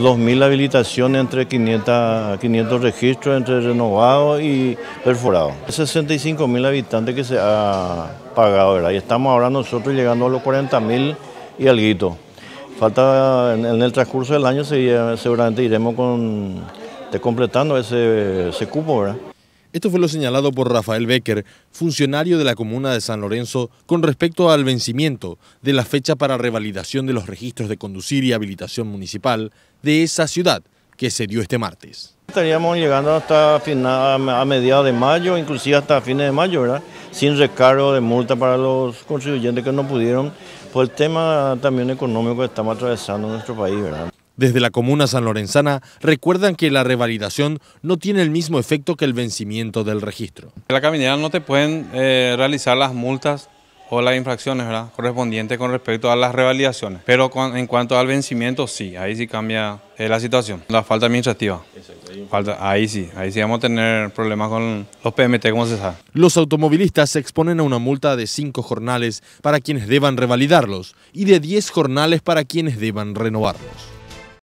2.000 habilitaciones entre 500, 500 registros, entre renovados y perforados. 65.000 habitantes que se ha pagado, ¿verdad? Y estamos ahora nosotros llegando a los 40.000 y algo. Falta, en, el transcurso del año seguramente iremos con, completando ese, ese cupo, ¿verdad? Esto fue lo señalado por Rafael Becker, funcionario de la comuna de San Lorenzo, con respecto al vencimiento de la fecha para revalidación de los registros de conducir y habilitación municipal de esa ciudad que se dio este martes. Estaríamos llegando hasta a mediados de mayo, inclusive hasta fines de mayo, ¿verdad? Sin recargo de multa para los contribuyentes que no pudieron por el tema también económico que estamos atravesando en nuestro país, ¿verdad? Desde la comuna San Lorenzana, recuerdan que la revalidación no tiene el mismo efecto que el vencimiento del registro. la caminera no te pueden eh, realizar las multas o las infracciones correspondientes con respecto a las revalidaciones, pero en cuanto al vencimiento sí, ahí sí cambia eh, la situación, la falta administrativa. ahí. ahí sí, ahí sí vamos a tener problemas con los PMT, como se sabe. Los automovilistas se exponen a una multa de 5 jornales para quienes deban revalidarlos y de 10 jornales para quienes deban renovarlos.